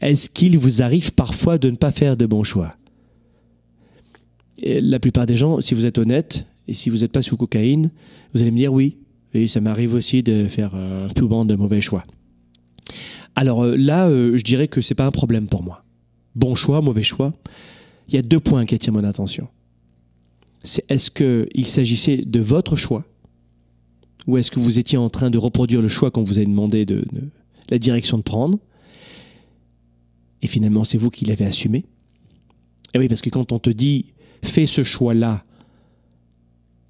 Est-ce qu'il vous arrive parfois de ne pas faire de bons choix La plupart des gens, si vous êtes honnête et si vous n'êtes pas sous cocaïne, vous allez me dire oui. Et ça m'arrive aussi de faire tout euh, moins de mauvais choix. Alors euh, là, euh, je dirais que ce n'est pas un problème pour moi. Bon choix, mauvais choix. Il y a deux points qui attirent mon attention. C'est est-ce qu'il s'agissait de votre choix ou est-ce que vous étiez en train de reproduire le choix qu'on vous a demandé de la direction de prendre et finalement, c'est vous qui l'avez assumé. Et eh oui, parce que quand on te dit fais ce choix-là,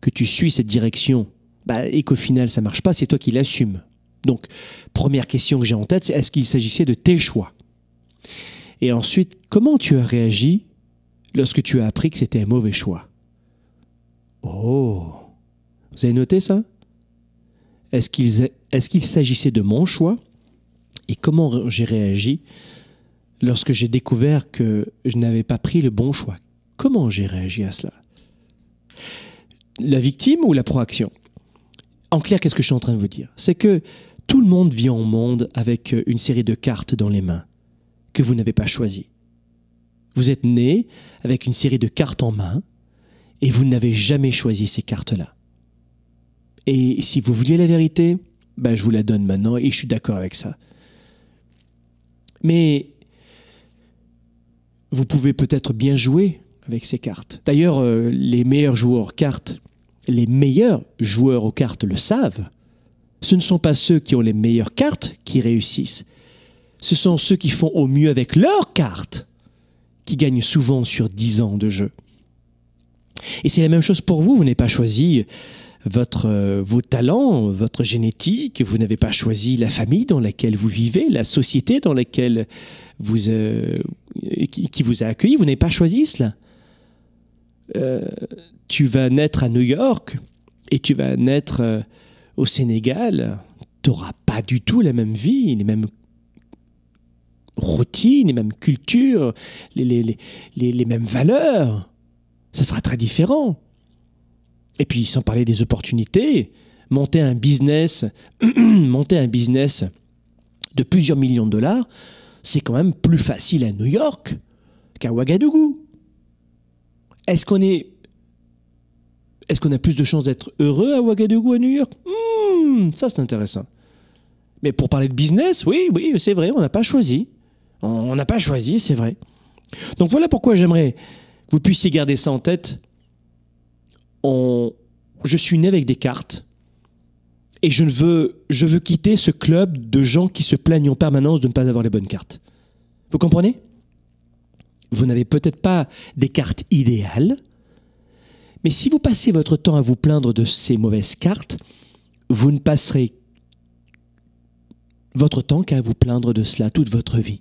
que tu suis cette direction, bah, et qu'au final ça marche pas, c'est toi qui l'assumes. Donc, première question que j'ai en tête, c'est est-ce qu'il s'agissait de tes choix Et ensuite, comment tu as réagi lorsque tu as appris que c'était un mauvais choix Oh Vous avez noté ça Est-ce qu'il s'agissait de mon choix Et comment j'ai réagi lorsque j'ai découvert que je n'avais pas pris le bon choix Comment j'ai réagi à cela La victime ou la proaction En clair, qu'est-ce que je suis en train de vous dire C'est que tout le monde vient au monde avec une série de cartes dans les mains que vous n'avez pas choisies. Vous êtes né avec une série de cartes en main et vous n'avez jamais choisi ces cartes-là. Et si vous vouliez la vérité, ben je vous la donne maintenant et je suis d'accord avec ça. Mais vous pouvez peut-être bien jouer avec ces cartes. D'ailleurs, euh, les meilleurs joueurs aux cartes, les meilleurs joueurs aux cartes le savent. Ce ne sont pas ceux qui ont les meilleures cartes qui réussissent. Ce sont ceux qui font au mieux avec leurs cartes qui gagnent souvent sur 10 ans de jeu. Et c'est la même chose pour vous, vous n'avez pas choisi votre, euh, vos talents, votre génétique, vous n'avez pas choisi la famille dans laquelle vous vivez, la société dans laquelle vous, euh, qui, vous a accueilli, vous n'avez pas choisi cela. Euh, tu vas naître à New York et tu vas naître au Sénégal, tu n'auras pas du tout la même vie, les mêmes routines, les mêmes cultures, les, les mêmes valeurs. Ça sera très différent. Et puis, sans parler des opportunités, monter un business, monter un business de plusieurs millions de dollars, c'est quand même plus facile à New York qu'à Ouagadougou. Est-ce qu'on est, est-ce qu'on a plus de chances d'être heureux à Ouagadougou à New York hmm, Ça, c'est intéressant. Mais pour parler de business, oui, oui, c'est vrai, on n'a pas choisi. On n'a pas choisi, c'est vrai. Donc voilà pourquoi j'aimerais que vous puissiez garder ça en tête on, je suis né avec des cartes et je ne veux, je veux quitter ce club de gens qui se plaignent en permanence de ne pas avoir les bonnes cartes. Vous comprenez Vous n'avez peut-être pas des cartes idéales, mais si vous passez votre temps à vous plaindre de ces mauvaises cartes, vous ne passerez votre temps qu'à vous plaindre de cela toute votre vie.